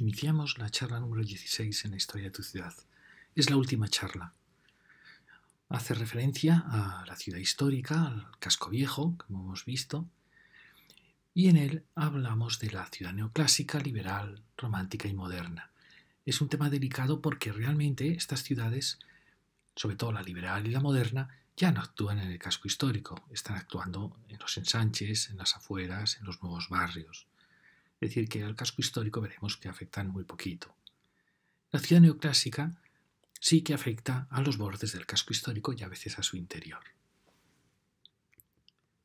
Iniciamos la charla número 16 en la historia de tu ciudad. Es la última charla. Hace referencia a la ciudad histórica, al casco viejo, como hemos visto, y en él hablamos de la ciudad neoclásica, liberal, romántica y moderna. Es un tema delicado porque realmente estas ciudades, sobre todo la liberal y la moderna, ya no actúan en el casco histórico, están actuando en los ensanches, en las afueras, en los nuevos barrios. Es decir, que al casco histórico veremos que afectan muy poquito. La ciudad neoclásica sí que afecta a los bordes del casco histórico y a veces a su interior.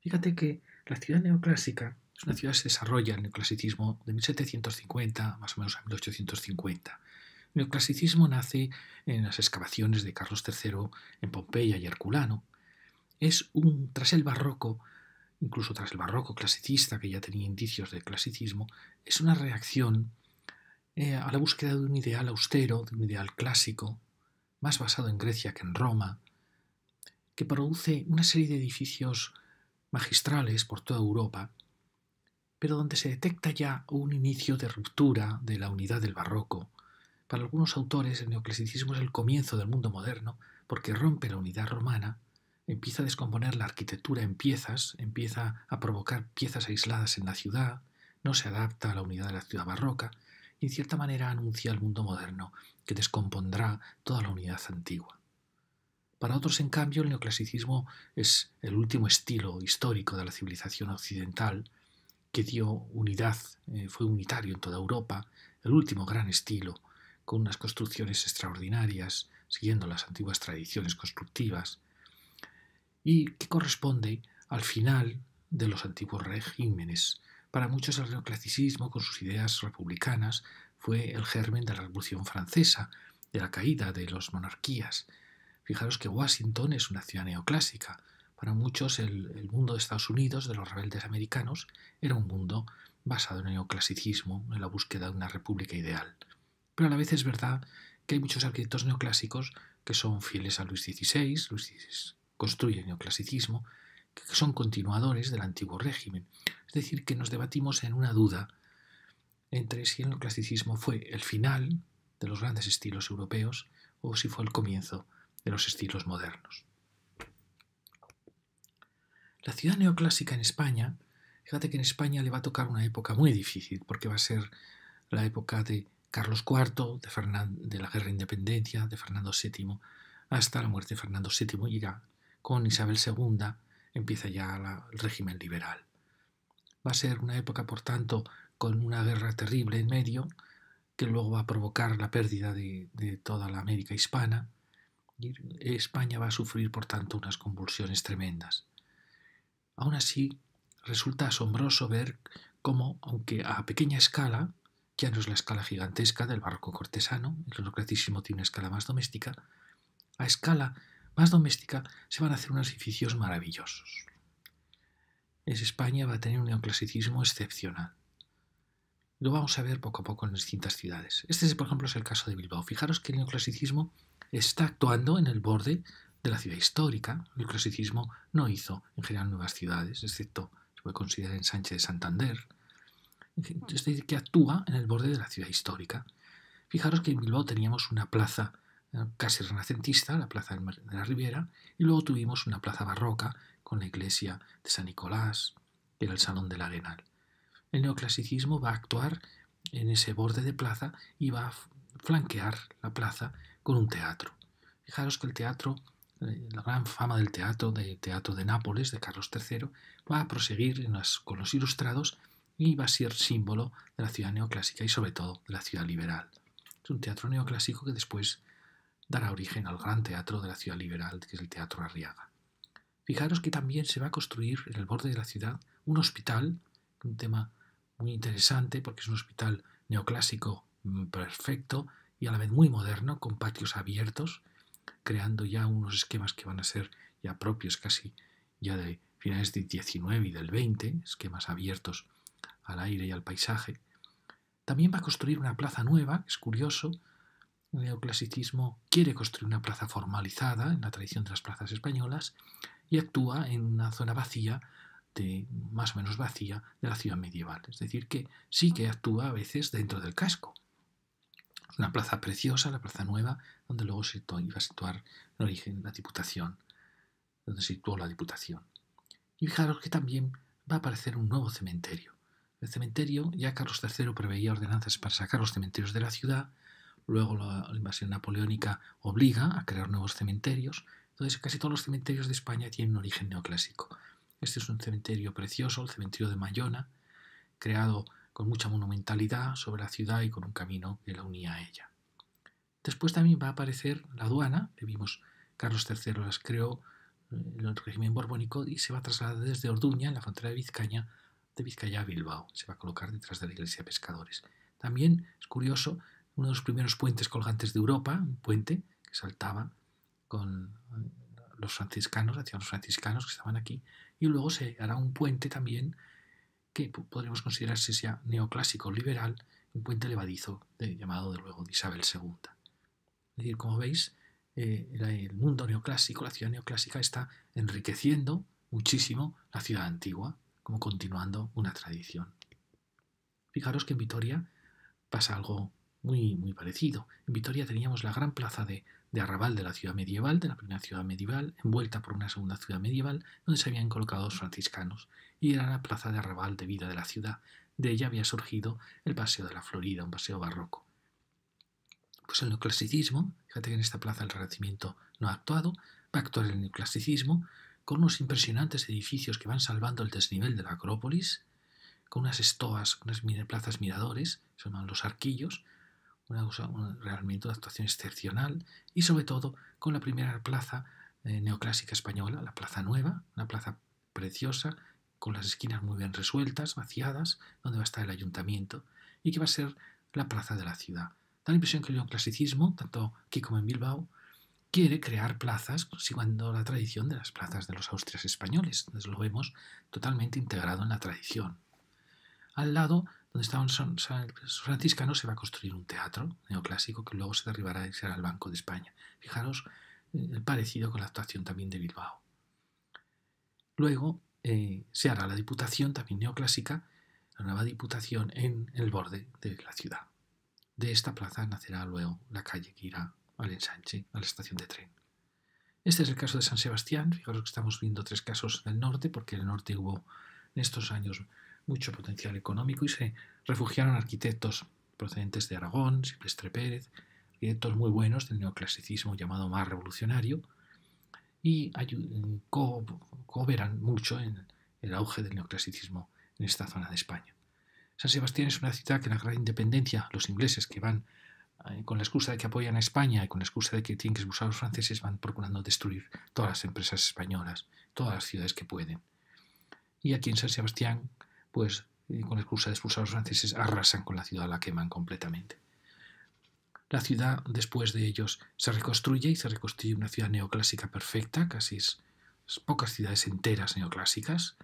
Fíjate que la ciudad neoclásica es una ciudad que se desarrolla el neoclasicismo de 1750 más o menos a 1850. El neoclasicismo nace en las excavaciones de Carlos III en Pompeya y Herculano. Es un, tras el barroco, incluso tras el barroco clasicista, que ya tenía indicios de clasicismo, es una reacción eh, a la búsqueda de un ideal austero, de un ideal clásico, más basado en Grecia que en Roma, que produce una serie de edificios magistrales por toda Europa, pero donde se detecta ya un inicio de ruptura de la unidad del barroco. Para algunos autores el neoclasicismo es el comienzo del mundo moderno porque rompe la unidad romana empieza a descomponer la arquitectura en piezas, empieza a provocar piezas aisladas en la ciudad, no se adapta a la unidad de la ciudad barroca y en cierta manera anuncia al mundo moderno que descompondrá toda la unidad antigua. Para otros, en cambio, el neoclasicismo es el último estilo histórico de la civilización occidental que dio unidad, eh, fue unitario en toda Europa, el último gran estilo, con unas construcciones extraordinarias, siguiendo las antiguas tradiciones constructivas, y que corresponde al final de los antiguos regímenes. Para muchos el neoclasicismo, con sus ideas republicanas, fue el germen de la Revolución Francesa, de la caída de las monarquías. Fijaros que Washington es una ciudad neoclásica. Para muchos el, mundo de Estados Unidos, de los rebeldes americanos, era un mundo basado en el neoclasicismo, en la búsqueda de una república ideal. Pero a la vez es verdad que hay muchos arquitectos neoclásicos que son fieles a Luis XVI, Luis construye el neoclasicismo, que son continuadores del antiguo régimen. Es decir, que nos debatimos en una duda entre si el neoclasicismo fue el final de los grandes estilos europeos o si fue el comienzo de los estilos modernos. La ciudad neoclásica en España, fíjate que en España le va a tocar una época muy difícil, porque va a ser la época de Carlos IV, de, de la Guerra de Independencia, de Fernando VII, hasta la muerte de Fernando VII y con Isabel II empieza ya el régimen liberal. Va a ser una época, por tanto, con una guerra terrible en medio, que luego va a provocar la pérdida de, toda la América hispana. Y España va a sufrir, por tanto, unas convulsiones tremendas. Aún así, resulta asombroso ver cómo, aunque a pequeña escala, ya no es la escala gigantesca del barco cortesano, el clasicismo tiene una escala más doméstica, a escala más doméstica, se van a hacer unos edificios maravillosos. Es España va a tener un neoclasicismo excepcional. Lo vamos a ver poco a poco en distintas ciudades. Este, por ejemplo, es el caso de Bilbao. Fijaros que el neoclasicismo está actuando en el borde de la ciudad histórica. El neoclasicismo no hizo, en general, nuevas ciudades, excepto se puede considerar en Sánchez de Santander. Es este decir, que actúa en el borde de la ciudad histórica. Fijaros que en Bilbao teníamos una plaza casi renacentista, la Plaza de la Riviera, y luego tuvimos una plaza barroca con la iglesia de San Nicolás, que era el Salón del Arenal. El neoclasicismo va a actuar en ese borde de plaza y va a flanquear la plaza con un teatro. Fijaros que el teatro, eh, la gran fama del teatro, del teatro de Nápoles, de Carlos III, va a proseguir en las, con los ilustrados y va a ser símbolo de la ciudad neoclásica y sobre todo de la ciudad liberal. Es un teatro neoclásico que después dará origen al gran teatro de la ciudad liberal, que es el Teatro Arriaga. Fijaros que también se va a construir en el borde de la ciudad un hospital, un tema muy interesante porque es un hospital neoclásico mm, perfecto y a la vez muy moderno, con patios abiertos, creando ya unos esquemas que van a ser ya propios casi ya de finales del 19 y del 20, esquemas abiertos al aire y al paisaje. También va a construir una plaza nueva, es curioso, neoclasicismo quiere construir una plaza formalizada en la tradición de las plazas españolas y actúa en una zona vacía, de, más o menos vacía, de la ciudad medieval. Es decir, que sí que actúa a veces dentro del casco. Una plaza preciosa, la Plaza Nueva, donde luego se iba a situar en origen la Diputación, donde situó la Diputación. Y fijaros que también va a aparecer un nuevo cementerio. El cementerio, ya Carlos III preveía ordenanzas para sacar los cementerios de la ciudad, luego la invasión napoleónica obliga a crear nuevos cementerios. Entonces casi todos los cementerios de España tienen un origen neoclásico. Este es un cementerio precioso, el cementerio de Mayona, creado con mucha monumentalidad sobre la ciudad y con un camino que la unía a ella. Después también va a aparecer la aduana, que vimos Carlos III las creó eh, en el régimen borbónico y se va a trasladar desde Orduña, en la frontera de Vizcaña, de Vizcaya a Bilbao. Se va a colocar detrás de la iglesia de pescadores. También es curioso uno de los primeros puentes colgantes de Europa, un puente que saltaba con eh, los franciscanos, hacia los franciscanos que estaban aquí, y luego se hará un puente también que podríamos considerarse sea neoclásico liberal, un puente levadizo llamado de luego de Isabel II. Es decir, como veis, eh, el mundo neoclásico, la ciudad neoclásica está enriqueciendo muchísimo la ciudad antigua, como continuando una tradición. Fijaros que en Vitoria pasa algo muy, parecido. En Vitoria teníamos la gran plaza de, de Arrabal de la ciudad medieval, de la primera ciudad medieval, envuelta por una segunda ciudad medieval, donde se habían colocado los franciscanos, y era la plaza de Arrabal de vida de la ciudad. De ella había surgido el Paseo de la Florida, un paseo barroco. Pues el neoclasicismo, fíjate que en esta plaza el Renacimiento no ha actuado, va a actuar el neoclasicismo con unos impresionantes edificios que van salvando el desnivel de la Acrópolis, con unas estoas, unas plazas miradores, se llaman los arquillos, una, un, realmente una actuación excepcional y sobre todo con la primera plaza eh, neoclásica española, la Plaza Nueva, una plaza preciosa, con las esquinas muy bien resueltas, vaciadas, donde va a estar el ayuntamiento y que va a ser la plaza de la ciudad. Da la impresión que el neoclasicismo, tanto aquí como en Bilbao, quiere crear plazas siguiendo la tradición de las plazas de los austrias españoles. Entonces lo vemos totalmente integrado en la tradición. Al lado donde estaban los franciscanos, se va a construir un teatro neoclásico que luego se derribará y será el Banco de España. Fijaros eh, el parecido con la actuación también de Bilbao. Luego eh, se hará la diputación también neoclásica, la nueva diputación en el borde de la ciudad. De esta plaza nacerá luego la calle que irá al ensanche, a la estación de tren. Este es el caso de San Sebastián. Fijaros que estamos viendo tres casos del norte, porque en el norte hubo en estos años mucho potencial económico y se refugiaron arquitectos procedentes de Aragón, Silvestre Pérez, arquitectos muy buenos del neoclasicismo llamado más revolucionario, y cooperan mucho en el auge del neoclasicismo en esta zona de España. San Sebastián es una ciudad que en la Gran Independencia, los ingleses que van eh, con la excusa de que apoyan a España y con la excusa de que tienen que expulsar a los franceses, van procurando destruir todas las empresas españolas, todas las ciudades que pueden. Y aquí en San Sebastián pues con la excusa de expulsar a los franceses, arrasan con la ciudad, la queman completamente. La ciudad, después de ellos, se reconstruye y se reconstruye una ciudad neoclásica perfecta, casi pocas ciudades enteras neoclásicas,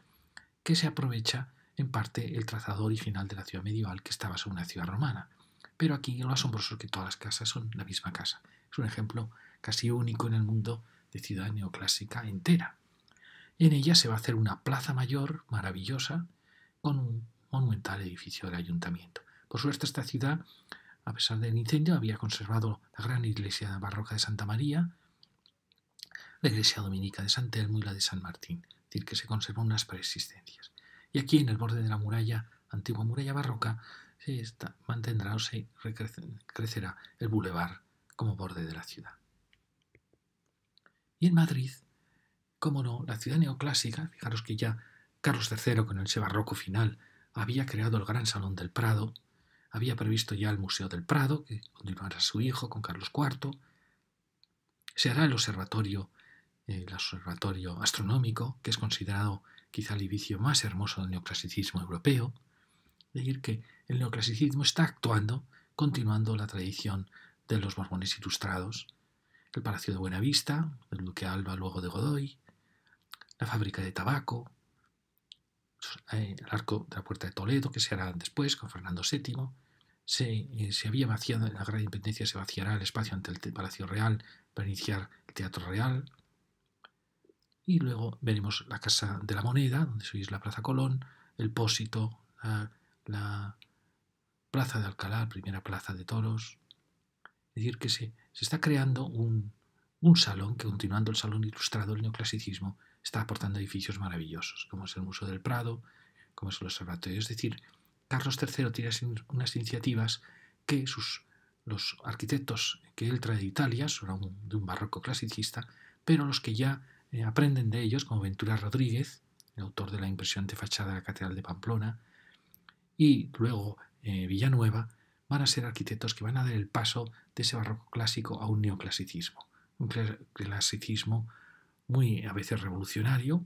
que se aprovecha en parte el trazado original de la ciudad medieval que estaba sobre una ciudad romana. Pero aquí lo asombroso es que todas las casas son la misma casa. Es un ejemplo casi único en el mundo de ciudad neoclásica entera. En ella se va a hacer una plaza mayor maravillosa, con un monumental edificio del ayuntamiento. Por suerte esta ciudad, a pesar del incendio, había conservado la gran iglesia barroca de Santa María, la iglesia dominica de San Telmo y la de San Martín, es decir, que se conservan unas preexistencias. Y aquí, en el borde de la muralla, antigua muralla barroca, se mantendrá o se crecerá el bulevar como borde de la ciudad. Y en Madrid, como no, la ciudad neoclásica, fijaros que ya Carlos III, con el barroco final, había creado el Gran Salón del Prado, había previsto ya el Museo del Prado, que continuará su hijo con Carlos IV, se hará el observatorio, eh, el observatorio astronómico, que es considerado quizá el edificio más hermoso del neoclasicismo europeo, de decir, que el neoclasicismo está actuando, continuando la tradición de los Borbones ilustrados, el Palacio de Buenavista, el Duque Alba luego de Godoy, la fábrica de tabaco, eh, el arco de la puerta de Toledo, que se hará después con Fernando VII. Se, eh, se había vaciado en la Gran Independencia, se vaciará el espacio ante el Palacio Real para iniciar el Teatro Real. Y luego veremos la Casa de la Moneda, donde se la Plaza Colón, el Pósito, la, Plaza de Alcalá, primera plaza de toros. Es decir, que se, está creando un, un salón que, continuando el salón ilustrado del neoclasicismo, está aportando edificios maravillosos, como es el Museo del Prado, como es el Observatorio. Es decir, Carlos III tiene unas iniciativas que sus, los arquitectos que él trae de Italia, son de un barroco clasicista, pero los que ya eh, aprenden de ellos, como Ventura Rodríguez, el autor de la impresión de fachada de la Catedral de Pamplona, y luego eh, Villanueva, van a ser arquitectos que van a dar el paso de ese barroco clásico a un neoclasicismo. Un clasicismo muy a veces revolucionario,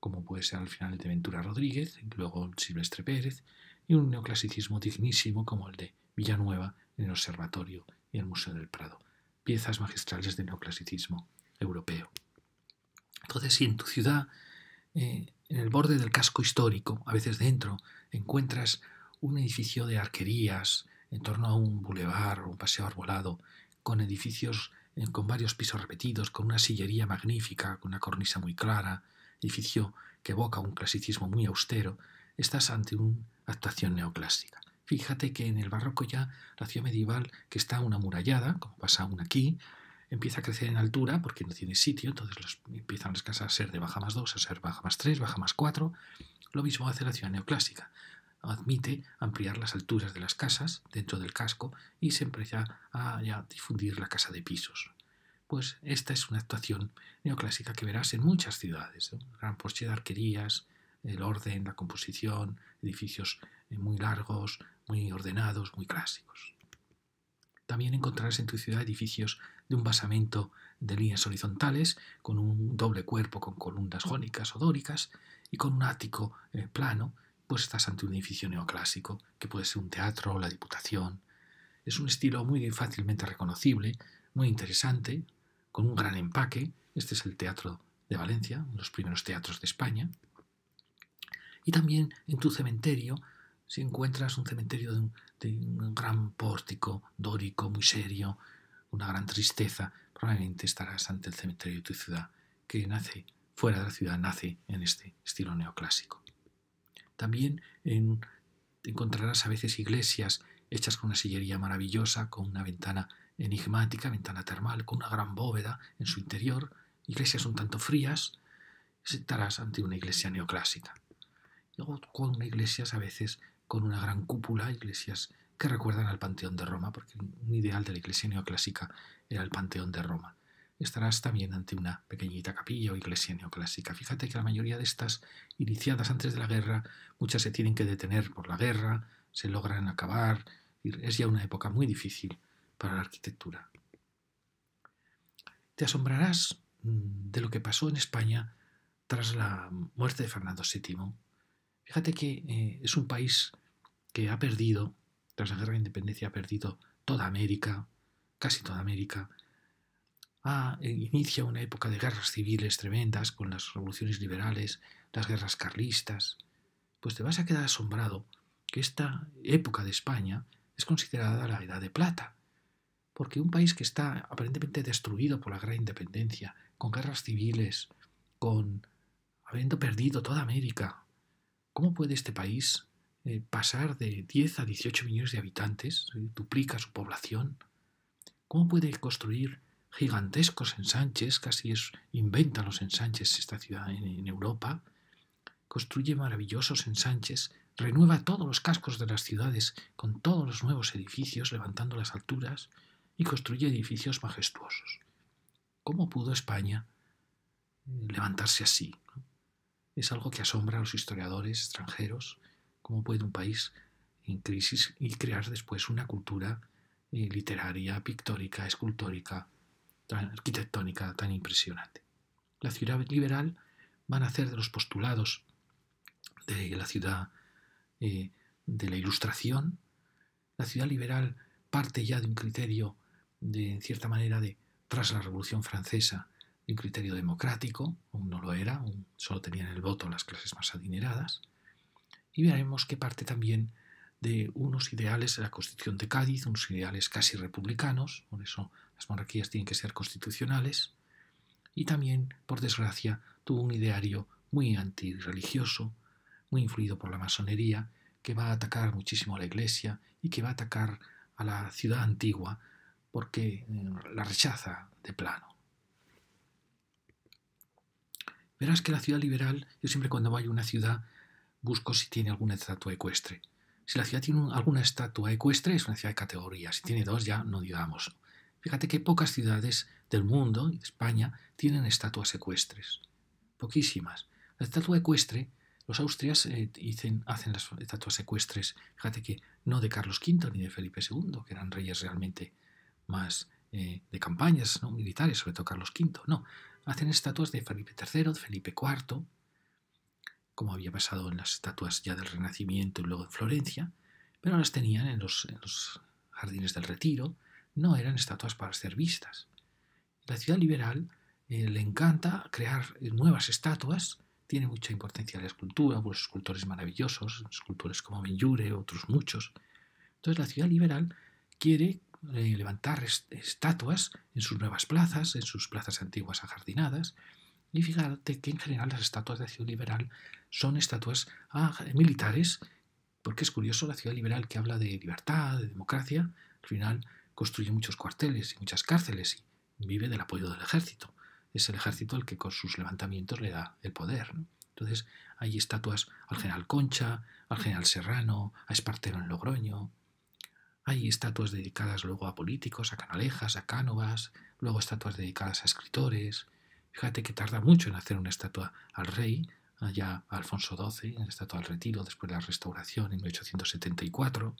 como puede ser al final el de Ventura Rodríguez, luego Silvestre Pérez, y un neoclasicismo dignísimo como el de Villanueva en el Observatorio y el Museo del Prado, piezas magistrales de neoclasicismo europeo. Entonces, si en tu ciudad, eh, en el borde del casco histórico, a veces dentro, encuentras un edificio de arquerías en torno a un bulevar o un paseo arbolado, con edificios con varios pisos repetidos, con una sillería magnífica, con una cornisa muy clara, edificio que evoca un clasicismo muy austero, estás ante una actuación neoclásica. Fíjate que en el barroco ya la ciudad medieval, que está una murallada, como pasa aún aquí, empieza a crecer en altura porque no tiene sitio, entonces empiezan las casas a ser de baja más 2, a ser baja más 3, baja más 4. Lo mismo hace la ciudad neoclásica admite ampliar las alturas de las casas dentro del casco y se empieza a difundir la casa de pisos. Pues esta es una actuación neoclásica que verás en muchas ciudades. Gran porche de arquerías, el orden, la composición, edificios eh, muy largos, muy ordenados, muy clásicos. También encontrarás en tu ciudad edificios de un basamento de líneas horizontales, con un doble cuerpo con columnas jónicas o dóricas y con un ático eh, plano pues estás ante un edificio neoclásico, que puede ser un teatro o la Diputación. Es un estilo muy fácilmente reconocible, muy interesante, con un gran empaque. Este es el Teatro de Valencia, uno de los primeros teatros de España. Y también en tu cementerio, si encuentras un cementerio de un, gran pórtico dórico, muy serio, una gran tristeza, probablemente estarás ante el cementerio de tu ciudad, que nace fuera de la ciudad, nace en este estilo neoclásico. También encontrarás a veces iglesias hechas con una sillería maravillosa, con una ventana enigmática, ventana termal, con una gran bóveda en su interior, iglesias un tanto frías, estarás ante una iglesia neoclásica. luego con iglesias a veces con una gran cúpula, iglesias que recuerdan al Panteón de Roma, porque un ideal de la iglesia neoclásica era el Panteón de Roma estarás también ante una pequeñita capilla o iglesia neoclásica. Fíjate que la mayoría de estas iniciadas antes de la guerra, muchas se tienen que detener por la guerra, se logran acabar, es ya una época muy difícil para la arquitectura. Te asombrarás mm, de lo que pasó en España tras la muerte de Fernando VII. Fíjate que eh, es un país que ha perdido, tras la guerra de independencia, ha perdido toda América, casi toda América, Ah, e inicia una época de guerras civiles tremendas con las revoluciones liberales, las guerras carlistas, pues te vas a quedar asombrado que esta época de España es considerada la Edad de Plata, porque un país que está aparentemente destruido por la Gran Independencia, con guerras civiles, con habiendo perdido toda América, ¿cómo puede este país eh, pasar de 10 a 18 millones de habitantes, eh, duplica su población? ¿Cómo puede construir gigantescos ensanches, casi inventa los ensanches esta ciudad en, Europa, construye maravillosos ensanches, renueva todos los cascos de las ciudades con todos los nuevos edificios levantando las alturas y construye edificios majestuosos. ¿Cómo pudo España levantarse así? Es algo que asombra a los historiadores extranjeros, cómo puede un país en crisis y crear después una cultura eh, literaria, pictórica, escultórica, tan arquitectónica tan impresionante. La ciudad liberal van a hacer de los postulados de la ciudad eh, de la ilustración. La ciudad liberal parte ya de un criterio, de, en cierta manera, de tras la Revolución Francesa, de un criterio democrático, aún no lo era, solo tenían el voto las clases más adineradas. Y veremos qué parte también de unos ideales de la Constitución de Cádiz, unos ideales casi republicanos, por eso las monarquías tienen que ser constitucionales, y también, por desgracia, tuvo un ideario muy antirreligioso, muy influido por la masonería, que va a atacar muchísimo a la Iglesia y que va a atacar a la ciudad antigua porque eh, la rechaza de plano. Verás que la ciudad liberal, yo siempre cuando voy a una ciudad busco si tiene alguna estatua ecuestre. Si la ciudad tiene alguna estatua ecuestre, es una ciudad de categoría. Si tiene dos, ya no digamos. Fíjate que pocas ciudades del mundo de España tienen estatuas ecuestres. Poquísimas. La estatua ecuestre, los austrias eh, hacen las estatuas ecuestres, fíjate que no de Carlos V ni de Felipe II, que eran reyes realmente más eh, de campañas militares, sobre todo Carlos V, no. Hacen estatuas de Felipe III, de Felipe IV, como había pasado en las estatuas ya del Renacimiento y luego en Florencia, pero las tenían en los, jardines del retiro, no eran estatuas para ser vistas. La ciudad liberal eh, le encanta crear eh, nuevas estatuas, tiene mucha importancia la escultura, por pues, escultores maravillosos, escultores como Benjure, otros muchos. Entonces la ciudad liberal quiere eh, levantar estatuas en sus nuevas plazas, en sus plazas antiguas ajardinadas, y fíjate que en general las estatuas de Ciudad Liberal son estatuas ah, militares, porque es curioso, la Ciudad Liberal que habla de libertad, de democracia, al final construye muchos cuarteles y muchas cárceles y vive del apoyo del ejército. Es el ejército el que con sus levantamientos le da el poder. Entonces hay estatuas al general Concha, al general Serrano, a Espartero en Logroño. Hay estatuas dedicadas luego a políticos, a canalejas, a cánovas, luego estatuas dedicadas a escritores, Fíjate que tarda mucho en hacer una estatua al rey, allá Alfonso XII, en la estatua al retiro, después de la restauración en 1874.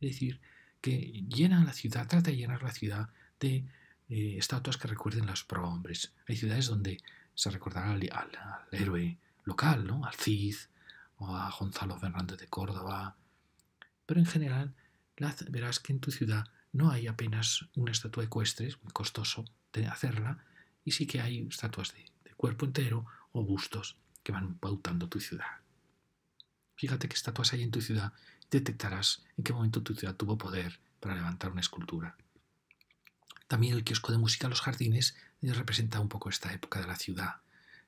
Es decir, que llena la ciudad, trata de llenar la ciudad de eh, estatuas que recuerden los prohombres. Hay ciudades donde se recordará al, héroe local, al Cid o a Gonzalo Fernández de Córdoba. Pero en general verás que en tu ciudad no hay apenas una estatua ecuestre, es muy costoso hacerla, y sí que hay estatuas de, cuerpo entero o bustos que van pautando tu ciudad. Fíjate qué estatuas hay en tu ciudad detectarás en qué momento tu ciudad tuvo poder para levantar una escultura. También el kiosco de música Los Jardines eh, representa un poco esta época de la ciudad.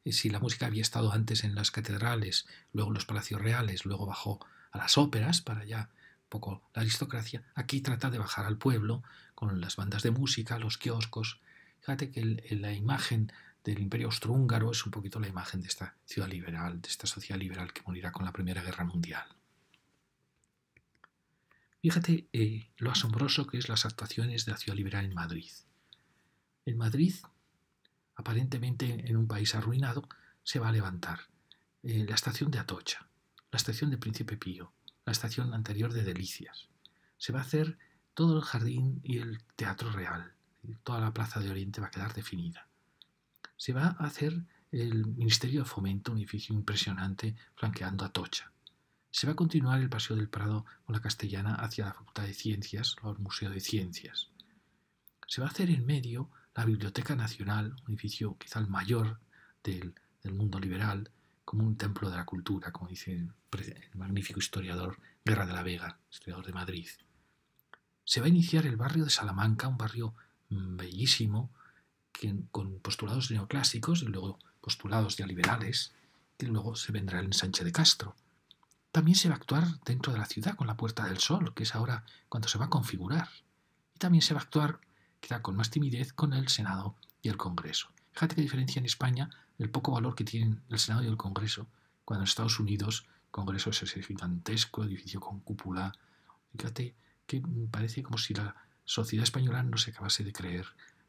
Eh, si la música había estado antes en las catedrales, luego en los palacios reales, luego bajó a las óperas para ya un poco la aristocracia, aquí trata de bajar al pueblo con las bandas de música, los kioscos, Fíjate que la imagen del imperio austrohúngaro es un poquito la imagen de esta ciudad liberal, de esta sociedad liberal que morirá con la Primera Guerra Mundial. Fíjate eh, lo asombroso que es las actuaciones de la ciudad liberal en Madrid. En Madrid, aparentemente en un país arruinado, se va a levantar eh, la estación de Atocha, la estación de Príncipe Pío, la estación anterior de Delicias. Se va a hacer todo el jardín y el teatro real, toda la plaza de Oriente va a quedar definida. Se va a hacer el Ministerio de Fomento, un edificio impresionante flanqueando a Tocha. Se va a continuar el Paseo del Prado con la Castellana hacia la Facultad de Ciencias, o el Museo de Ciencias. Se va a hacer en medio la Biblioteca Nacional, un edificio quizá el mayor del, mundo liberal, como un templo de la cultura, como dice el magnífico historiador Guerra de la Vega, historiador de Madrid. Se va a iniciar el barrio de Salamanca, un barrio bellísimo con postulados neoclásicos y luego postulados ya liberales, que luego se vendrá el ensanche de Castro. También se va a actuar dentro de la ciudad con la Puerta del Sol, que es ahora cuando se va a configurar. Y también se va a actuar, quizá con más timidez, con el Senado y el Congreso. Fíjate qué diferencia en España el poco valor que tienen el Senado y el Congreso, cuando en Estados Unidos el Congreso es ese gigantesco edificio con cúpula. Fíjate que parece como si la sociedad española no se acabase de creer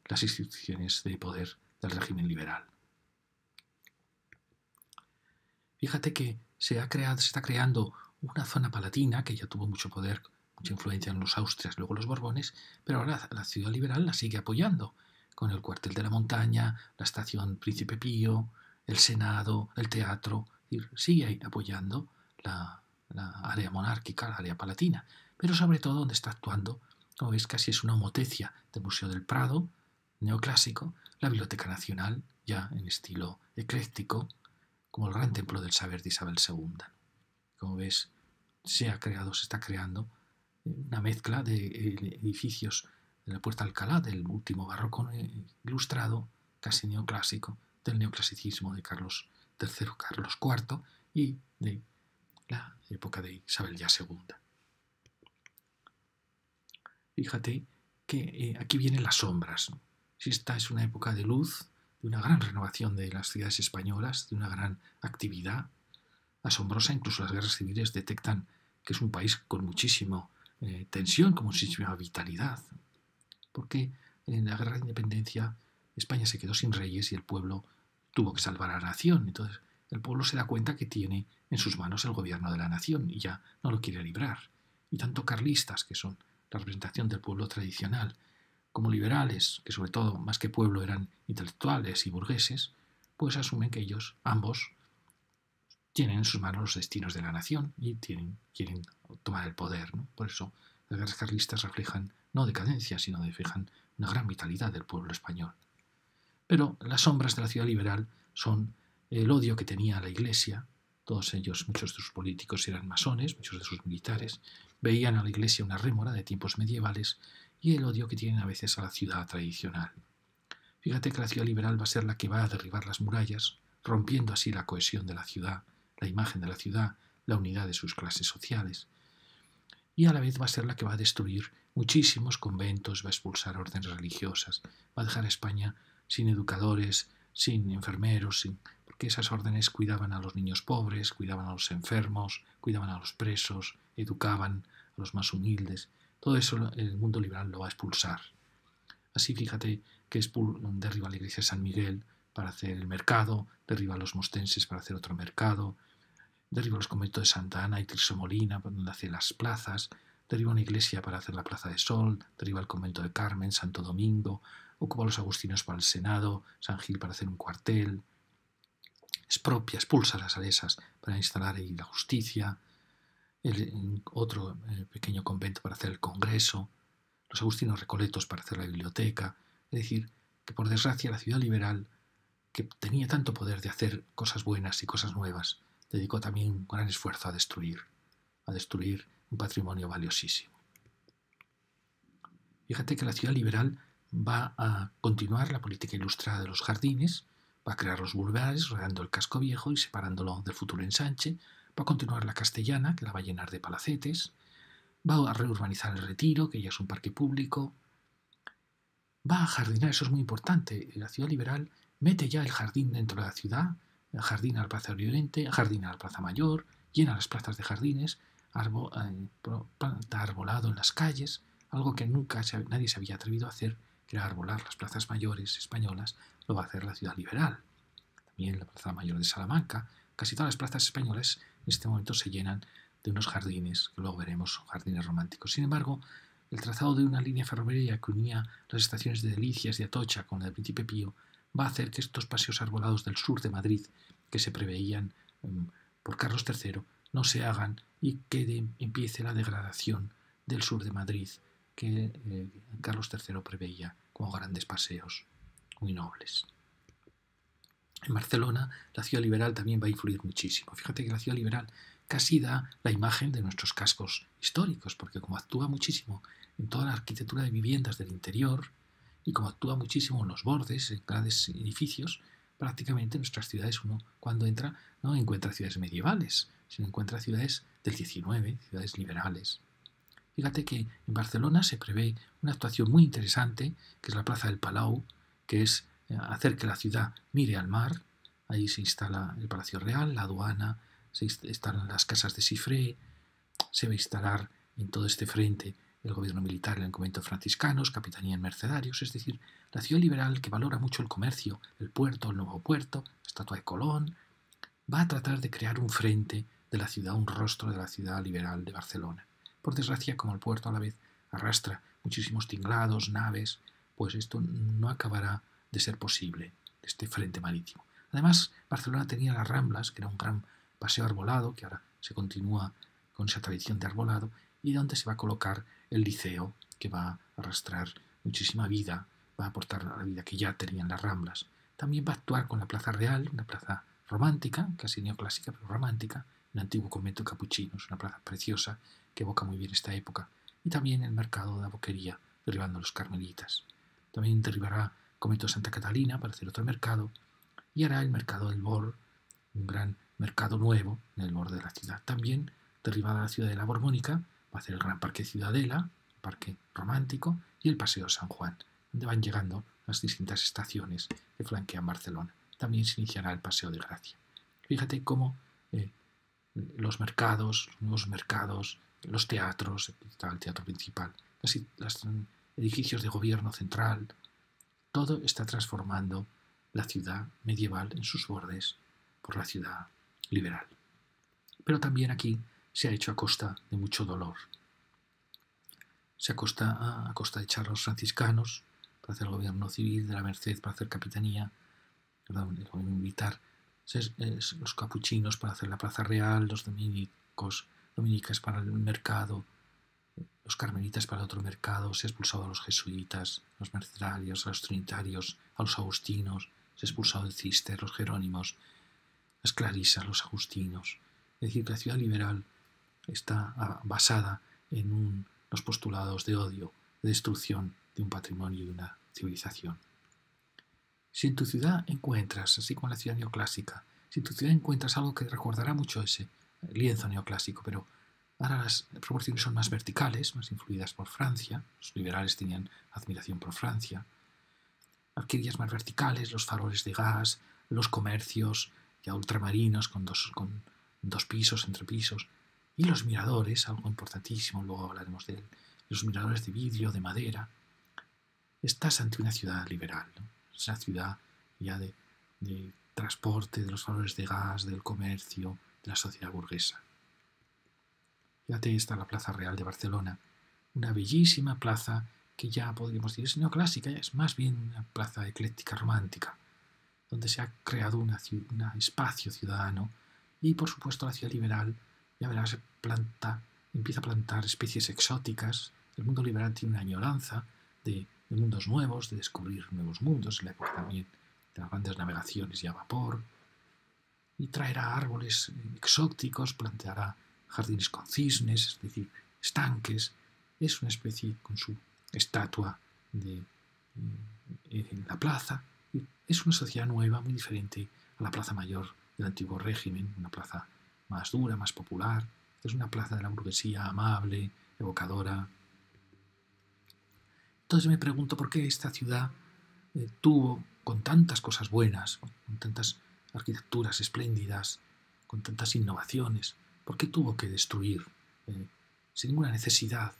las instituciones de poder del régimen liberal. Fíjate que se, ha creado, se está creando una zona palatina que ya tuvo mucho poder, mucha influencia en los austrias, luego los borbones, pero ahora la ciudad liberal la sigue apoyando con el cuartel de la montaña, la estación Príncipe Pío, el Senado, el teatro, y sigue apoyando la, la área monárquica, la área palatina, pero sobre todo donde está actuando como veis, casi es una homotecia del Museo del Prado, neoclásico, la Biblioteca Nacional, ya en estilo ecléctico, como el gran templo del saber de Isabel II. Como ves, se ha creado, se está creando eh, una mezcla de eh, edificios de la Puerta Alcalá, del último barroco eh, ilustrado, casi neoclásico, del neoclasicismo de Carlos III, Carlos IV y de la época de Isabel II. Fíjate que eh, aquí vienen las sombras. Si esta es una época de luz, de una gran renovación de las ciudades españolas, de una gran actividad asombrosa, incluso las guerras civiles detectan que es un país con muchísima eh, tensión, con muchísima vitalidad. Porque en la guerra de independencia España se quedó sin reyes y el pueblo tuvo que salvar a la nación. Entonces el pueblo se da cuenta que tiene en sus manos el gobierno de la nación y ya no lo quiere librar. Y tanto carlistas, que son la representación del pueblo tradicional, como liberales, que sobre todo más que pueblo eran intelectuales y burgueses, pues asumen que ellos, ambos, tienen en sus manos los destinos de la nación y quieren tomar el poder. Por eso las guerras carlistas reflejan no decadencia, sino reflejan una gran vitalidad del pueblo español. Pero las sombras de la ciudad liberal son el odio que tenía la Iglesia todos ellos, muchos de sus políticos eran masones, muchos de sus militares, veían a la iglesia una rémora de tiempos medievales y el odio que tienen a veces a la ciudad tradicional. Fíjate que la ciudad liberal va a ser la que va a derribar las murallas, rompiendo así la cohesión de la ciudad, la imagen de la ciudad, la unidad de sus clases sociales. Y a la vez va a ser la que va a destruir muchísimos conventos, va a expulsar órdenes religiosas, va a dejar a España sin educadores, sin enfermeros, sin que esas órdenes cuidaban a los niños pobres, cuidaban a los enfermos, cuidaban a los presos, educaban a los más humildes. Todo eso el mundo liberal lo va a expulsar. Así fíjate que derriba la iglesia de San Miguel para hacer el mercado, derriba los mostenses para hacer otro mercado, derriba los conventos de Santa Ana y Trisomolina para hacer las plazas, derriba una iglesia para hacer la Plaza de Sol, derriba el convento de Carmen, Santo Domingo, ocupa a los agustinos para el Senado, San Gil para hacer un cuartel, propia, expulsa las aresas para instalar ahí la justicia, otro eh, pequeño convento para hacer el congreso, los agustinos recoletos para hacer la biblioteca, es decir, que por desgracia la ciudad liberal, que tenía tanto poder de hacer cosas buenas y cosas nuevas, dedicó también un gran esfuerzo a destruir, a destruir un patrimonio valiosísimo. Fíjate que la ciudad liberal va a continuar la política ilustrada de los jardines, va a crear los vulgares, rodeando el casco viejo y separándolo del futuro ensanche, va a continuar la castellana, que la va a llenar de palacetes, va a reurbanizar el retiro, que ya es un parque público, va a jardinar, eso es muy importante, la ciudad liberal mete ya el jardín dentro de la ciudad, jardina la plaza oriente, jardina la plaza mayor, llena las plazas de jardines, eh, planta arbolado en las calles, algo que nunca nadie se había atrevido a hacer, que era arbolar las plazas mayores españolas lo va a hacer la ciudad liberal. También la Plaza Mayor de Salamanca, casi todas las plazas españolas en este momento se llenan de unos jardines, que luego veremos jardines románticos. Sin embargo, el trazado de una línea ferroviaria que unía las estaciones de Delicias y Atocha con la del Príncipe Pío va a hacer que estos paseos arbolados del sur de Madrid, que se preveían mm, por Carlos III, no se hagan y que empiece la degradación del sur de Madrid que eh, Carlos III preveía como grandes paseos muy nobles. En Barcelona, la ciudad liberal también va a influir muchísimo. Fíjate que la ciudad liberal casi da la imagen de nuestros cascos históricos, porque como actúa muchísimo en toda la arquitectura de viviendas del interior y como actúa muchísimo en los bordes, en grandes edificios, prácticamente nuestras ciudades uno cuando entra no encuentra ciudades medievales, sino encuentra ciudades del 19, ciudades liberales. Fíjate que en Barcelona se prevé una actuación muy interesante, que es la Plaza del Palau, que es eh, hacer que la ciudad mire al mar. Ahí se instala el Palacio Real, la aduana, se instalan las casas de Sifré, se va a instalar en todo este frente el gobierno militar, el convento franciscano, franciscanos, capitanía en mercenarios, es decir, la ciudad liberal que valora mucho el comercio, el puerto, el nuevo puerto, la estatua de Colón, va a tratar de crear un frente de la ciudad, un rostro de la ciudad liberal de Barcelona. Por desgracia, como el puerto a la vez arrastra muchísimos tinglados, naves, pues esto no acabará de ser posible, este frente marítimo. Además, Barcelona tenía las Ramblas, que era un gran paseo arbolado, que ahora se continúa con esa tradición de arbolado, y donde se va a colocar el liceo, que va a arrastrar muchísima vida, va a aportar la vida que ya tenían las Ramblas. También va a actuar con la Plaza Real, una plaza romántica, casi neoclásica, pero romántica, un antiguo convento capuchino capuchinos, una plaza preciosa que evoca muy bien esta época, y también el mercado de la boquería, derivando los carmelitas. También derribará Cometo Santa Catalina para hacer otro mercado y hará el mercado del Bor, un gran mercado nuevo en el borde de la ciudad. También derribada la ciudad de La borbónica va a hacer el gran parque Ciudadela, parque romántico y el Paseo San Juan, donde van llegando las distintas estaciones que flanquean Barcelona. También se iniciará el Paseo de Gracia. Fíjate cómo eh, los mercados, los nuevos mercados, los teatros, el teatro principal, así las edificios de gobierno central. Todo está transformando la ciudad medieval en sus bordes por la ciudad liberal. Pero también aquí se ha hecho a costa de mucho dolor. Se acosta a, a costa de los franciscanos para hacer gobierno civil, de la Merced para hacer capitanía, invitar el los capuchinos para hacer la plaza real, los dominicos, dominicas para el mercado, los carmelitas para otro mercado, se ha expulsado a los jesuitas, los mercenarios, a los trinitarios, a los agustinos, se ha expulsado el cister, los jerónimos, las clarisas, los agustinos. Es decir, que la ciudad liberal está ah, basada en los postulados de odio, de destrucción de un patrimonio y de una civilización. Si en tu ciudad encuentras, así como en la ciudad neoclásica, si en tu ciudad encuentras algo que recordará mucho ese lienzo neoclásico, pero Ahora las proporciones son más verticales, más influidas por Francia. Los liberales tenían admiración por Francia. Arquerías más verticales, los faroles de gas, los comercios ya ultramarinos con dos, con dos pisos, entrepisos. Y los miradores, algo importantísimo, luego hablaremos de Los miradores de vidrio, de madera. Estás ante una ciudad liberal, ¿no? es una ciudad ya de, de transporte, de los valores de gas, del comercio, de la sociedad burguesa te está la Plaza Real de Barcelona, una bellísima plaza que ya podríamos decir es neoclásica, es más bien una plaza ecléctica romántica, donde se ha creado un espacio ciudadano y por supuesto la ciudad liberal, ya verás, planta, empieza a plantar especies exóticas, el mundo liberal tiene una añoranza de, mundos nuevos, de descubrir nuevos mundos, la época también de las grandes navegaciones y a vapor, y traerá árboles eh, exóticos, planteará jardines con cisnes, es decir, estanques. Es una especie con su estatua mm, en la plaza. Es una sociedad nueva, muy diferente a la plaza mayor del antiguo régimen, una plaza más dura, más popular. Es una plaza de la burguesía amable, evocadora. Entonces me pregunto por qué esta ciudad eh, tuvo, con tantas cosas buenas, con tantas arquitecturas espléndidas, con tantas innovaciones, ¿Por qué tuvo que destruir, eh, sin ninguna necesidad,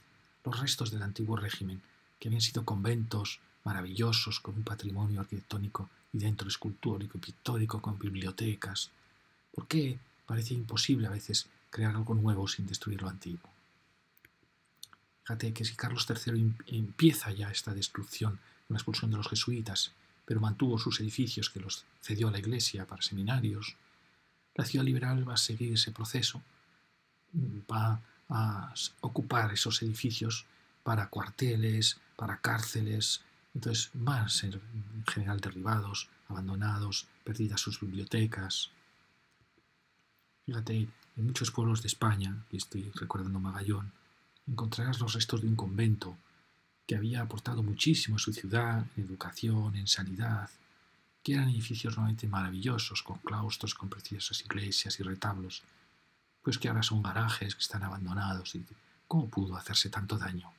los restos del antiguo régimen, que habían sido conventos maravillosos con un patrimonio arquitectónico y dentro escultórico y pictórico con bibliotecas? ¿Por qué parece imposible a veces crear algo nuevo sin destruir lo antiguo? Fíjate que si Carlos III em-, empieza ya esta destrucción con la expulsión de los jesuitas, pero mantuvo sus edificios que los cedió a la iglesia para seminarios, la ciudad liberal va a seguir ese proceso va a ocupar esos edificios para cuarteles, para cárceles, entonces van en general derribados, abandonados, perdidas sus bibliotecas. Fíjate, en muchos pueblos de España, y estoy recordando Magallón, encontrarás los restos de un convento que había aportado muchísimo a su ciudad, en educación, en sanidad, que eran edificios realmente maravillosos, con claustros, con preciosas iglesias y retablos, pues que ahora son garajes que están abandonados. Y, ¿Cómo pudo hacerse tanto daño?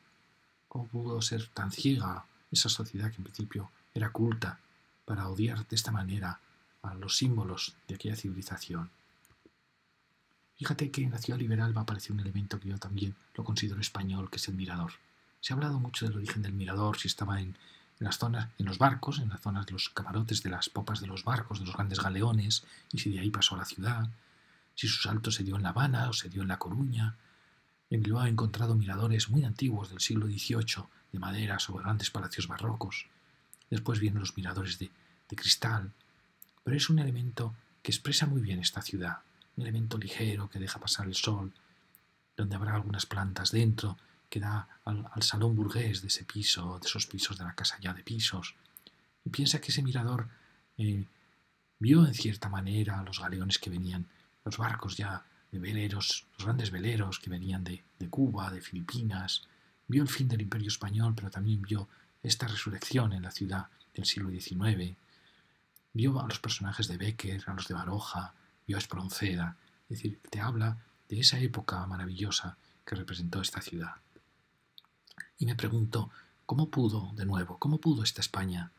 ¿Cómo pudo ser tan ciega esa sociedad que en principio era culta para odiar de esta manera a los símbolos de aquella civilización? Fíjate que en la ciudad liberal va a aparecer un elemento que yo también lo considero español, que es el mirador. Se ha hablado mucho del origen del mirador, si estaba en, las zonas, en los barcos, en las zonas de los camarotes, de las popas de los barcos, de los grandes galeones, y si de ahí pasó a la ciudad, si su salto se dio en La Habana o se dio en La Coruña. En Bilbao he encontrado miradores muy antiguos del siglo XVIII, de madera sobre grandes palacios barrocos. Después vienen los miradores de, cristal. Pero es un elemento que expresa muy bien esta ciudad, un elemento ligero que deja pasar el sol, donde habrá algunas plantas dentro que da al, salón burgués de ese piso, de esos pisos de la casa ya de pisos, y piensa que ese mirador eh, vio en cierta manera a los galeones que venían los barcos ya de veleros, los grandes veleros que venían de, Cuba, de Filipinas, vio el fin del imperio español, pero también vio esta resurrección en la ciudad del siglo XIX, vio a los personajes de Becker, a los de Baroja, vio a Espronceda, es decir, te habla de esa época maravillosa que representó esta ciudad. Y me pregunto, ¿cómo pudo, de nuevo, cómo pudo esta España,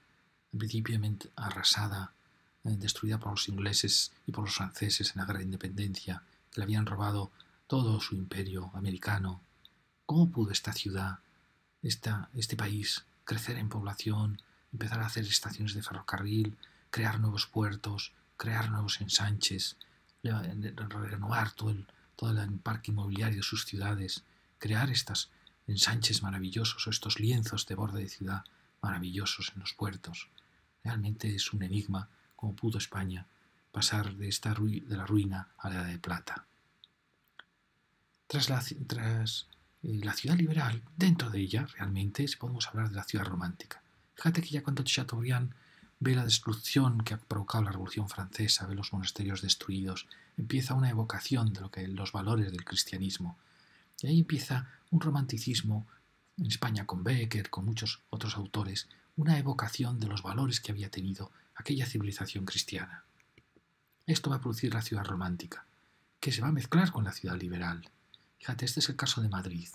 en arrasada, eh, destruida por los ingleses y por los franceses en la guerra de independencia, que le habían robado todo su imperio americano. ¿Cómo pudo esta ciudad, este país, crecer en población, empezar a hacer estaciones de ferrocarril, crear nuevos puertos, crear nuevos ensanches, renovar todo el, todo el parque inmobiliario de sus ciudades, crear estos ensanches maravillosos o estos lienzos de borde de ciudad maravillosos en los puertos? Realmente es un enigma como pudo España, pasar de, esta de la ruina a la de plata. Tras la, eh, la ciudad liberal, dentro de ella, realmente, si podemos hablar de la ciudad romántica. Fíjate que ya cuando Chateaubriand ve la destrucción que ha provocado la Revolución Francesa, ve los monasterios destruidos, empieza una evocación de lo que, los valores del cristianismo. Y ahí empieza un romanticismo, en España con Becker, con muchos otros autores, una evocación de los valores que había tenido aquella civilización cristiana. Esto va a producir la ciudad romántica, que se va a mezclar con la ciudad liberal. Fíjate, este es el caso de Madrid.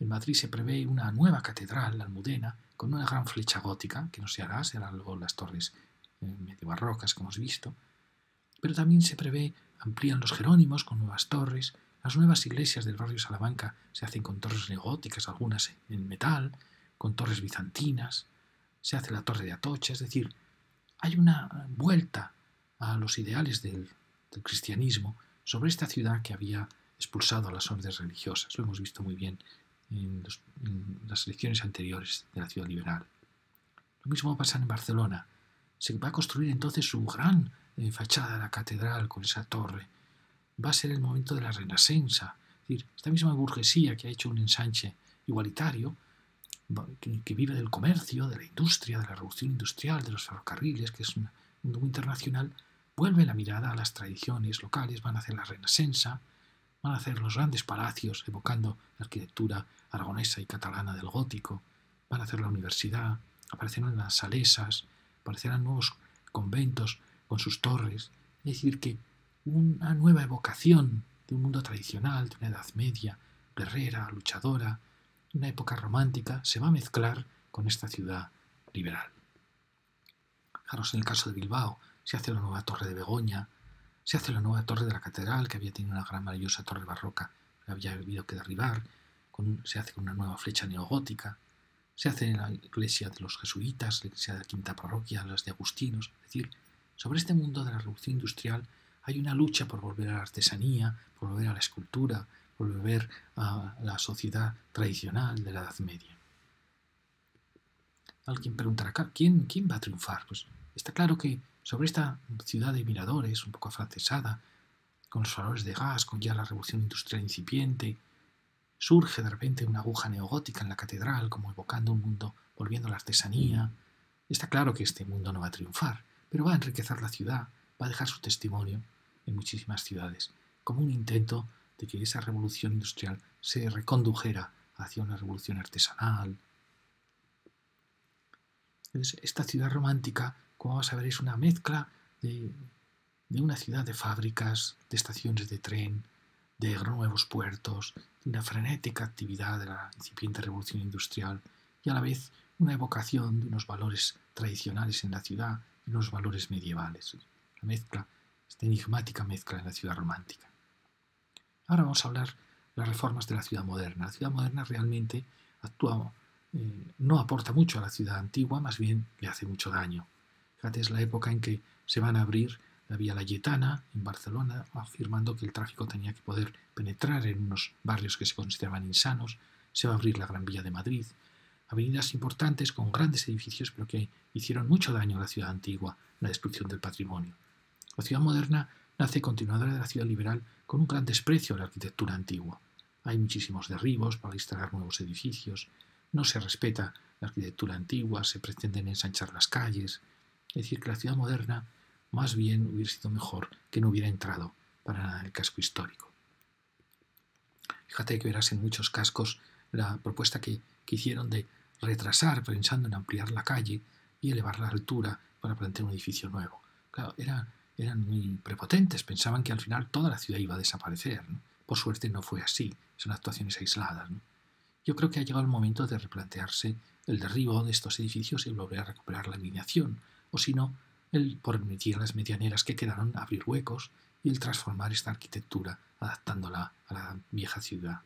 En Madrid se prevé una nueva catedral, la Almudena, con una gran flecha gótica, que no se hará, serán luego las torres eh, medio barrocas como hemos visto, pero también se prevé, amplían los jerónimos con nuevas torres, las nuevas iglesias del barrio Salamanca se hacen con torres negóticas, algunas en metal, con torres bizantinas, se hace la torre de Atocha, es decir, hay una vuelta a los ideales del, cristianismo sobre esta ciudad que había expulsado a las órdenes religiosas. Lo hemos visto muy bien en, las elecciones anteriores de la ciudad liberal. Lo mismo va a pasar en Barcelona. Se va a construir entonces su gran eh, fachada de la catedral con esa torre. Va a ser el momento de la renascenza. Es decir, esta misma burguesía que ha hecho un ensanche igualitario que, vive del comercio, de la industria, de la revolución industrial, de los ferrocarriles, que es un mundo internacional, vuelve la mirada a las tradiciones locales, van a hacer la renacensa, van a hacer los grandes palacios evocando la arquitectura aragonesa y catalana del gótico, van a hacer la universidad, aparecerán las salesas, aparecerán nuevos conventos con sus torres, es decir, que una nueva evocación de un mundo tradicional, de una Edad Media, guerrera, luchadora, una época romántica, se va a mezclar con esta ciudad liberal. Fijaros en el caso de Bilbao, se hace la nueva torre de Begoña, se hace la nueva torre de la catedral, que había tenido una gran maravillosa torre barroca, que había habido que derribar, se hace una nueva flecha neogótica, se hace en la iglesia de los jesuitas, la iglesia de la quinta parroquia, las de agustinos, es decir, sobre este mundo de la revolución industrial hay una lucha por volver a la artesanía, por volver a la escultura, volver a la sociedad tradicional de la Edad Media. Alguien preguntará, ¿quién, quién va a triunfar? Pues está claro que sobre esta ciudad de miradores, un poco afrancesada, con los valores de gas, con ya la revolución industrial incipiente, surge de repente una aguja neogótica en la catedral, como evocando un mundo volviendo a la artesanía. Está claro que este mundo no va a triunfar, pero va a enriquecer la ciudad, va a dejar su testimonio en muchísimas ciudades, como un intento de que esa revolución industrial se recondujera hacia una revolución artesanal. esta ciudad romántica, como vamos a ver, es una mezcla de, una ciudad de fábricas, de estaciones de tren, de nuevos puertos, de una frenética actividad de la incipiente revolución industrial y a la vez una evocación de unos valores tradicionales en la ciudad y unos valores medievales. La mezcla, esta enigmática mezcla en la ciudad romántica. Ahora vamos a hablar de las reformas de la ciudad moderna. La ciudad moderna realmente eh, no aporta mucho a la ciudad antigua, más bien le hace mucho daño. Fíjate, es la época en que se van a abrir la Vía Layetana en Barcelona, afirmando que el tráfico tenía que poder penetrar en unos barrios que se consideraban insanos. Se va a abrir la Gran Vía de Madrid. Avenidas importantes con grandes edificios, pero que hicieron mucho daño a la ciudad antigua, la destrucción del patrimonio. La ciudad moderna nace continuadora de la ciudad liberal con un gran desprecio a la arquitectura antigua. Hay muchísimos derribos para instalar nuevos edificios, no se respeta la arquitectura antigua, se pretenden ensanchar las calles. Es decir, que la ciudad moderna más bien hubiera sido mejor que no hubiera entrado para nada en el casco histórico. Fíjate que verás en muchos cascos la propuesta que, hicieron de retrasar pensando en ampliar la calle y elevar la altura para plantear un edificio nuevo. Claro, era eran muy prepotentes, pensaban que al final toda la ciudad iba a desaparecer. Por suerte no fue así, son actuaciones aisladas. Yo creo que ha llegado el momento de replantearse el derribo de estos edificios y volver a recuperar la alineación, o si no, el permitir a las medianeras que quedaron abrir huecos y el transformar esta arquitectura adaptándola a la vieja ciudad.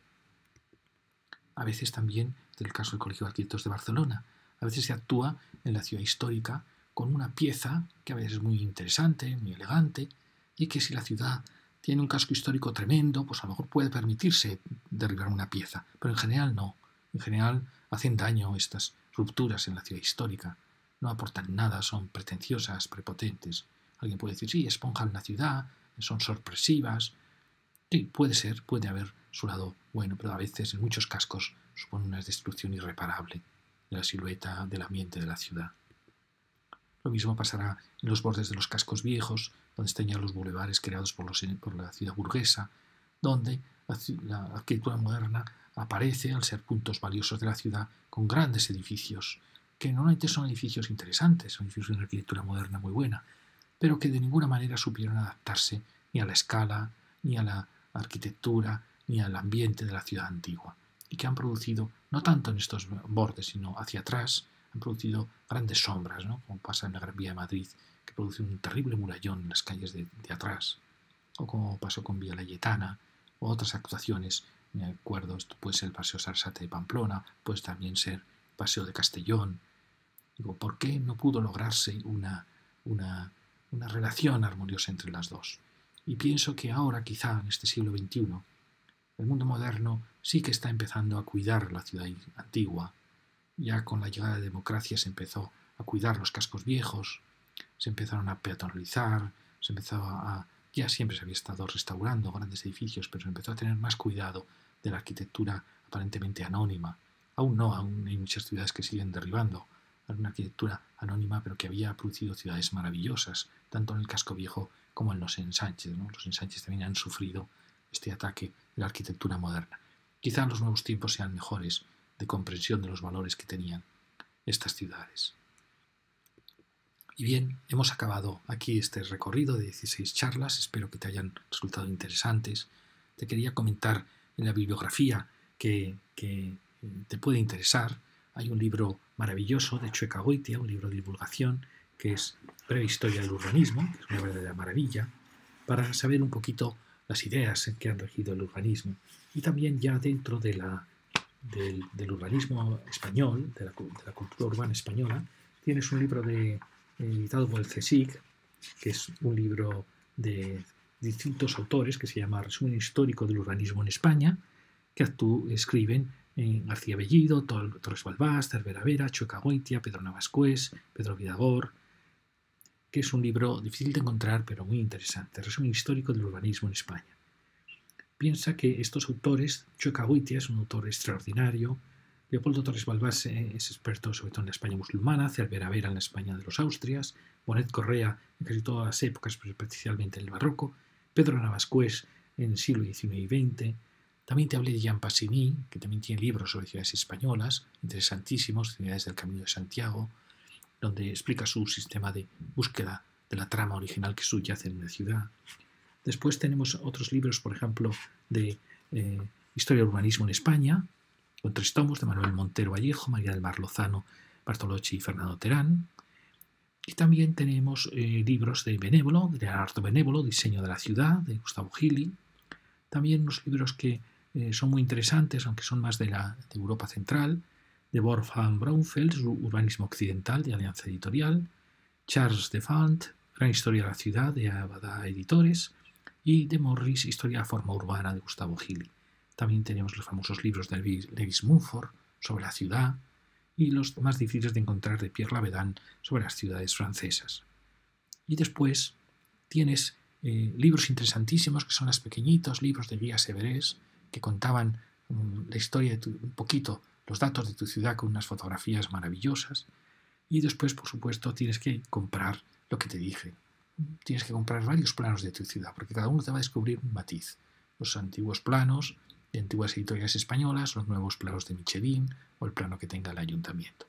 A veces también, del caso del Colegio de Arquitectos de Barcelona, a veces se actúa en la ciudad histórica con una pieza que a veces es muy interesante, muy elegante, y que si la ciudad tiene un casco histórico tremendo, pues a lo mejor puede permitirse derribar una pieza, pero en general no. En general hacen daño estas rupturas en la ciudad histórica, no aportan nada, son pretenciosas, prepotentes. Alguien puede decir, sí, esponjan la ciudad, son sorpresivas. Sí, puede ser, puede haber su lado bueno, pero a veces en muchos cascos supone una destrucción irreparable de la silueta del ambiente de la ciudad. Lo mismo pasará en los bordes de los cascos viejos, donde están ya los bulevares creados por, la ciudad burguesa, donde la, arquitectura moderna aparece al ser puntos valiosos de la ciudad con grandes edificios, que normalmente son edificios interesantes, son edificios de una arquitectura moderna muy buena, pero que de ninguna manera supieron adaptarse ni a la escala, ni a la arquitectura, ni al ambiente de la ciudad antigua, y que han producido, no tanto en estos bordes, sino hacia atrás, han producido grandes sombras, ¿no? como pasa en la Gran Vía de Madrid, que produce un terrible murallón en las calles de, atrás, o como pasó con Vía Layetana, o otras actuaciones, me acuerdo, esto puede ser el Paseo Sarsate de Pamplona, puede también ser Paseo de Castellón. Digo, ¿por qué no pudo lograrse una, una relación armoniosa entre las dos? Y pienso que ahora, quizá en este siglo XXI, el mundo moderno sí que está empezando a cuidar la ciudad antigua, ya con la llegada de democracia se empezó a cuidar los cascos viejos, se empezaron a peatonalizar, se empezaba a... Ya siempre se había estado restaurando grandes edificios, pero se empezó a tener más cuidado de la arquitectura aparentemente anónima. Aún no, aún hay muchas ciudades que siguen derribando una arquitectura anónima, pero que había producido ciudades maravillosas, tanto en el casco viejo como en los ensanches. Los ensanches también han sufrido este ataque de la arquitectura moderna. Quizá los nuevos tiempos sean mejores, de comprensión de los valores que tenían estas ciudades. Y bien, hemos acabado aquí este recorrido de 16 charlas, espero que te hayan resultado interesantes. Te quería comentar en la bibliografía que, eh, te puede interesar. Hay un libro maravilloso de Chueca Goitia, un libro de divulgación, que es Prehistoria del Urbanismo, que es una verdadera maravilla, para saber un poquito las ideas que han regido el urbanismo. Y también ya dentro de la del, urbanismo español, de la, cultura urbana española. Tienes un libro de, eh, editado por el Cesic que es un libro de distintos autores que se llama Resumen histórico del urbanismo en España, que escriben en García Bellido, Torres Balbás, Cervera Vera, Chueca Goitia, Pedro Navascués, Pedro Vidagor, que es un libro difícil de encontrar pero muy interesante, Resumen histórico del urbanismo en España piensa que estos autores, Chocahuitia es un autor extraordinario, Leopoldo Torres Balbás es experto sobre todo en la España musulmana, Cervera Vera en la España de los Austrias, Bonet Correa en casi todas las épocas, pero especialmente en el barroco, Pedro Navascués en el siglo XIX y XX, también te hablé de Jean Passini, que también tiene libros sobre ciudades españolas, interesantísimos, Ciudades del Camino de Santiago, donde explica su sistema de búsqueda de la trama original que subyace en la ciudad. Después tenemos otros libros, por ejemplo, de eh, Historia del Urbanismo en España, con tres tomos de Manuel Montero Vallejo, María del Mar Lozano, Bartolochi y Fernando Terán. Y también tenemos eh, libros de Benévolo, de Leonardo Benévolo, Diseño de la Ciudad, de Gustavo Gili. También unos libros que eh, son muy interesantes, aunque son más de, la, Europa Central, de Wolfgang Braunfels, Urbanismo Occidental, de Alianza Editorial, Charles de Fant, Gran Historia de la Ciudad, de Abada Editores, y de Morris Historia de la Forma Urbana de Gustavo Gili. También tenemos los famosos libros de Lewis Mumford sobre la ciudad y los más difíciles de encontrar de Pierre Lavedan sobre las ciudades francesas. Y después tienes eh, libros interesantísimos que son los pequeñitos libros de guías severés que contaban mm, la historia de un poquito los datos de tu ciudad con unas fotografías maravillosas y después por supuesto tienes que comprar lo que te dije tienes que comprar varios planos de tu ciudad, porque cada uno te va a descubrir un matiz. Los antiguos planos de antiguas editorias españolas, los nuevos planos de Michelin o el plano que tenga el ayuntamiento.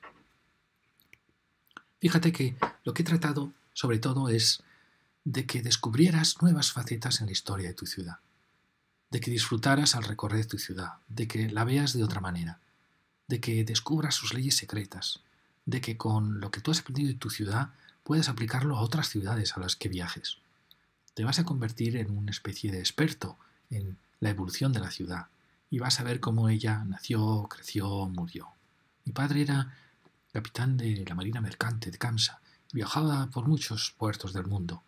Fíjate que lo que he tratado sobre todo es de que descubrieras nuevas facetas en la historia de tu ciudad, de que disfrutaras al recorrer tu ciudad, de que la veas de otra manera, de que descubras sus leyes secretas, de que con lo que tú has aprendido de tu ciudad puedes aplicarlo a otras ciudades a las que viajes. Te vas a convertir en una especie de experto en la evolución de la ciudad y vas a ver cómo ella nació, creció, murió. Mi padre era capitán de la Marina Mercante de Kamsa. Viajaba por muchos puertos del mundo.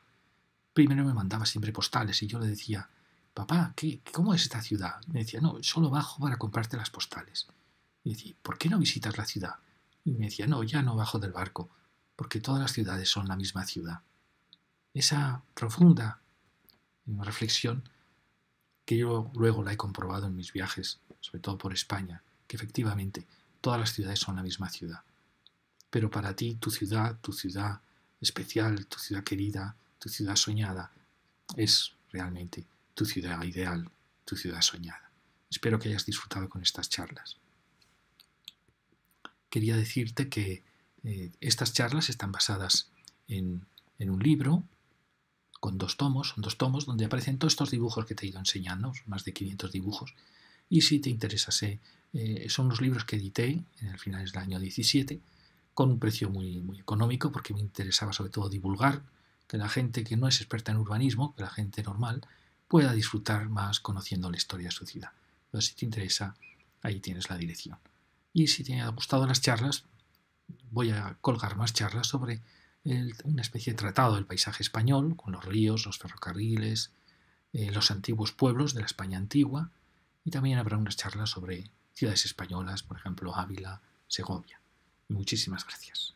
Primero me mandaba siempre postales y yo le decía, papá, ¿qué, ¿cómo es esta ciudad? Me decía, no, solo bajo para comprarte las postales. Y decía, ¿por qué no visitas la ciudad? Y me decía, no, ya no bajo del barco, porque todas las ciudades son la misma ciudad. Esa profunda reflexión que yo luego la he comprobado en mis viajes, sobre todo por España, que efectivamente todas las ciudades son la misma ciudad. Pero para ti, tu ciudad, tu ciudad especial, tu ciudad querida, tu ciudad soñada, es realmente tu ciudad ideal, tu ciudad soñada. Espero que hayas disfrutado con estas charlas. Quería decirte que eh, estas charlas están basadas en, un libro con dos tomos, son dos tomos donde aparecen todos estos dibujos que te he ido enseñando, más de 500 dibujos. Y si te interesa, eh, son los libros que edité en el final del año 17 con un precio muy, económico porque me interesaba sobre todo divulgar que la gente que no es experta en urbanismo, que la gente normal, pueda disfrutar más conociendo la historia de su ciudad. Entonces si te interesa, ahí tienes la dirección. Y si te ha gustado las charlas, voy a colgar más charlas sobre una especie de tratado del paisaje español, con los ríos, los ferrocarriles, eh, los antiguos pueblos de la España antigua, y también habrá unas charlas sobre ciudades españolas, por ejemplo Ávila, Segovia. Muchísimas gracias.